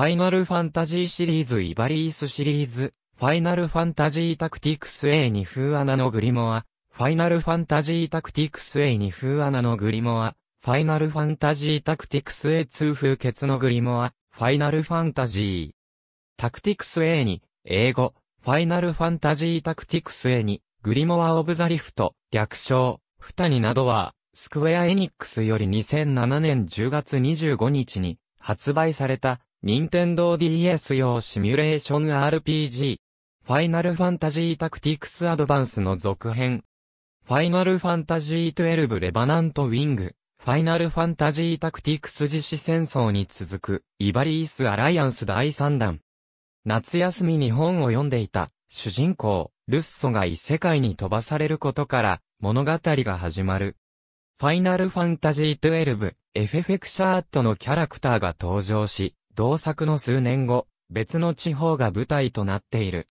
ファイナルファンタジーシリーズイバリースシリーズ、ファイナルファンタジータクティクス a に風穴のグリモア、ファイナルファンタジータクティクス a に風穴のグリモア、ファイナルファンタジータクティクス A2 風結のグリモア、ファイナルファンタジー。タクティクス A2、英語、ファイナルファンタジータクティクス a に英語ファイナルファンタジータクティクス a にグリモア・オブ・ザ・リフト、略称、フタニなどは、スクウェア・エニックスより2007年10月25日に発売された Nintendo DS 用シミュレーション RPG、ファイナルファンタジータクティクスアドバンスの続編、ファイナルファンタジー12レバナントウィング、ファイナルファンタジータクティクス自死戦争に続く、イバリースアライアンス第3弾。夏休みに本を読んでいた、主人公、ルッソが異世界に飛ばされることから、物語が始まる。ファイナルファンタジー12、エフェフェクシャーットのキャラクターが登場し、同作の数年後、別の地方が舞台となっている。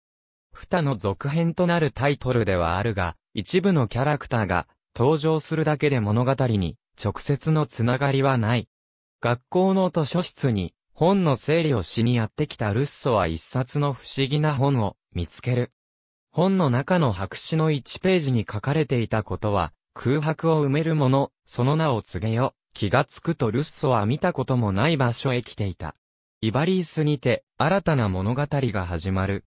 フの続編となるタイトルではあるが、一部のキャラクターが登場するだけで物語に直接のつながりはない。学校の図書室に本の整理をしにやってきたルッソは一冊の不思議な本を見つける。本の中の白紙の一ページに書かれていたことは空白を埋めるもの、その名を告げよ。気がつくとルッソは見たこともない場所へ来ていた。イバリースにて、新たな物語が始まる。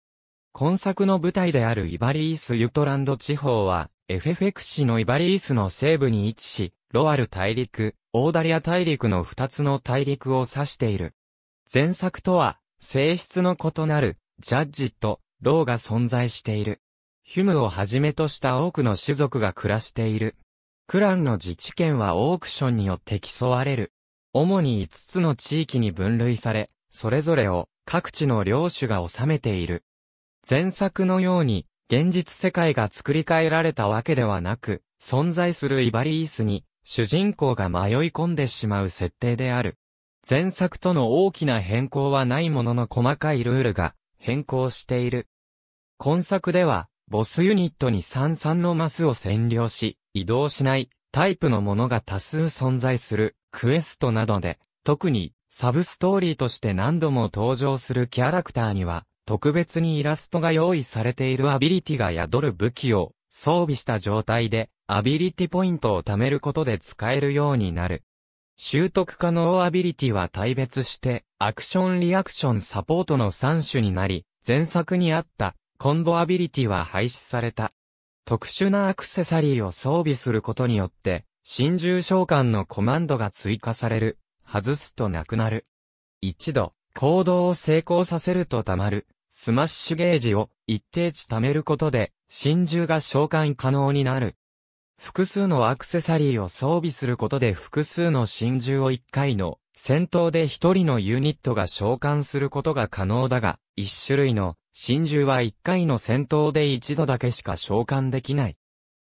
今作の舞台であるイバリース・ユトランド地方は、エフェフェク市のイバリースの西部に位置し、ロアル大陸、オーダリア大陸の二つの大陸を指している。前作とは、性質の異なる、ジャッジと、ローが存在している。ヒュムをはじめとした多くの種族が暮らしている。クランの自治権はオークションによって競われる。主に5つの地域に分類され、それぞれを各地の領主が治めている。前作のように、現実世界が作り変えられたわけではなく、存在するイバリースに、主人公が迷い込んでしまう設定である。前作との大きな変更はないものの細かいルールが変更している。今作では、ボスユニットに33のマスを占領し、移動しないタイプのものが多数存在するクエストなどで、特にサブストーリーとして何度も登場するキャラクターには、特別にイラストが用意されているアビリティが宿る武器を装備した状態で、アビリティポイントを貯めることで使えるようになる。習得可能アビリティは大別して、アクションリアクションサポートの3種になり、前作にあったコンボアビリティは廃止された。特殊なアクセサリーを装備することによって、新獣召喚のコマンドが追加される外すとなくなる。一度、行動を成功させると溜まる、スマッシュゲージを一定値貯めることで、真珠が召喚可能になる。複数のアクセサリーを装備することで複数の真珠を1回の戦闘で1人のユニットが召喚することが可能だが、1種類の真珠は1回の戦闘で1度だけしか召喚できない。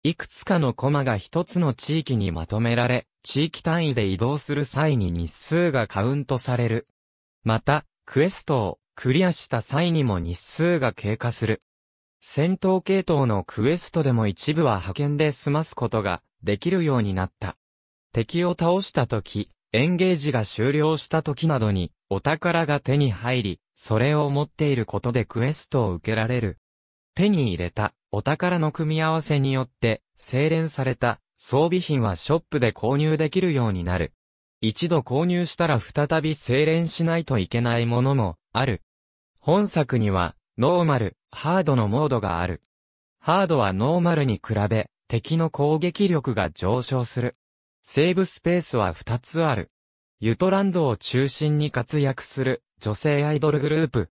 いくつかのコマが一つの地域にまとめられ、地域単位で移動する際に日数がカウントされる。また、クエストをクリアした際にも日数が経過する。戦闘系統のクエストでも一部は派遣で済ますことができるようになった。敵を倒した時、エンゲージが終了した時などにお宝が手に入り、それを持っていることでクエストを受けられる。手に入れたお宝の組み合わせによって、精錬された装備品はショップで購入できるようになる。一度購入したら再び精錬しないといけないものもある。本作には、ノーマル、ハードのモードがある。ハードはノーマルに比べ、敵の攻撃力が上昇する。セーブスペースは2つある。ユトランドを中心に活躍する女性アイドルグループ、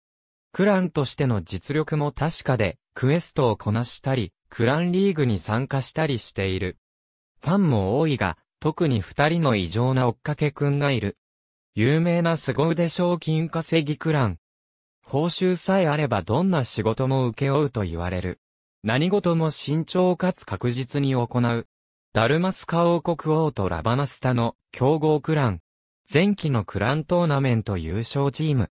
クランとしての実力も確かで、クエストをこなしたり、クランリーグに参加したりしている。ファンも多いが、特に二人の異常な追っかけくんがいる。有名な凄腕賞金稼ぎクラン。報酬さえあればどんな仕事も請け負うと言われる。何事も慎重かつ確実に行う。ダルマスカ王国王とラバナスタの競合クラン。前期のクラントーナメント優勝チーム。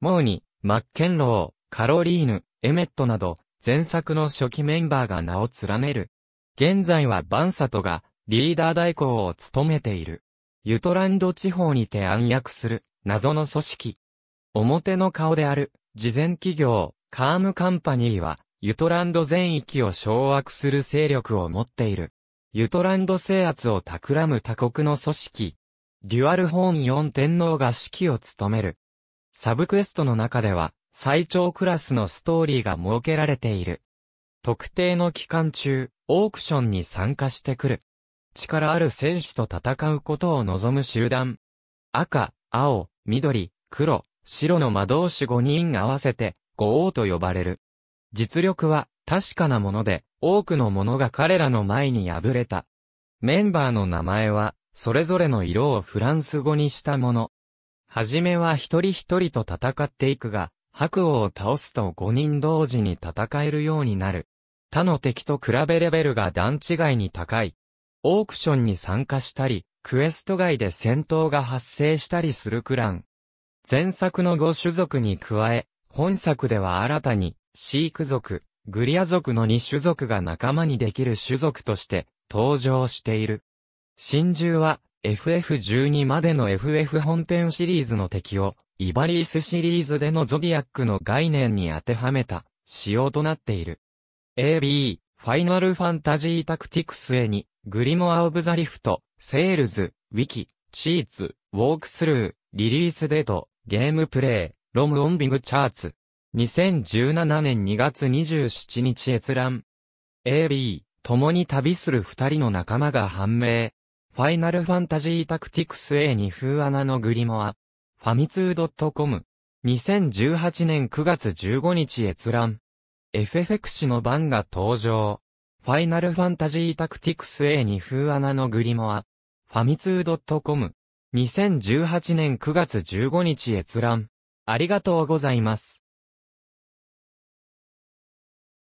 もうにマッケンロー、カロリーヌ、エメットなど、前作の初期メンバーが名を連ねる。現在はバンサトがリーダー代行を務めている。ユトランド地方にて暗躍する謎の組織。表の顔である事前企業カームカンパニーはユトランド全域を掌握する勢力を持っている。ユトランド制圧を企む他国の組織。デュアルホーン4天皇が指揮を務める。サブクエストの中では、最長クラスのストーリーが設けられている。特定の期間中、オークションに参加してくる。力ある戦士と戦うことを望む集団。赤、青、緑、黒、白の魔導士5人合わせて、五王と呼ばれる。実力は確かなもので、多くの者が彼らの前に敗れた。メンバーの名前は、それぞれの色をフランス語にしたもの。はじめは一人一人と戦っていくが、白王を倒すと5人同時に戦えるようになる。他の敵と比べレベルが段違いに高い。オークションに参加したり、クエスト外で戦闘が発生したりするクラン。前作の5種族に加え、本作では新たに、シーク族、グリア族の2種族が仲間にできる種族として登場している。真珠は FF12 までの FF 本編シリーズの敵を、イバリースシリーズでのゾディアックの概念に当てはめた、仕様となっている。AB、ファイナルファンタジータクティクスへに、グリモア・オブ・ザ・リフト、セールズ、ウィキ、チーツ、ウォークスルー、リリースデート、ゲームプレイ、ロム・オンビング・チャーツ。2017年2月27日閲覧。AB、共に旅する二人の仲間が判明。ファイナルファンタジータクティクス A に風穴のグリモア。ファミツー .com。2018年9月15日閲覧。FFX の番が登場。ファイナルファンタジータクティクス A に風穴のグリモア。ファミツー .com。2018年9月15日閲覧。ありがとうございます。